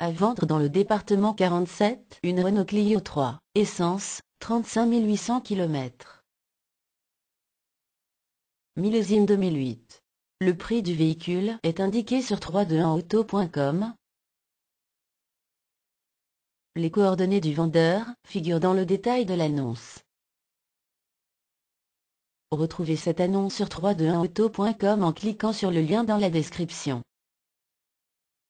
À vendre dans le département 47, une Renault Clio 3, essence, 35 800 km. Millésime 2008. Le prix du véhicule est indiqué sur 321auto.com. Les coordonnées du vendeur figurent dans le détail de l'annonce. Retrouvez cette annonce sur 321auto.com en cliquant sur le lien dans la description.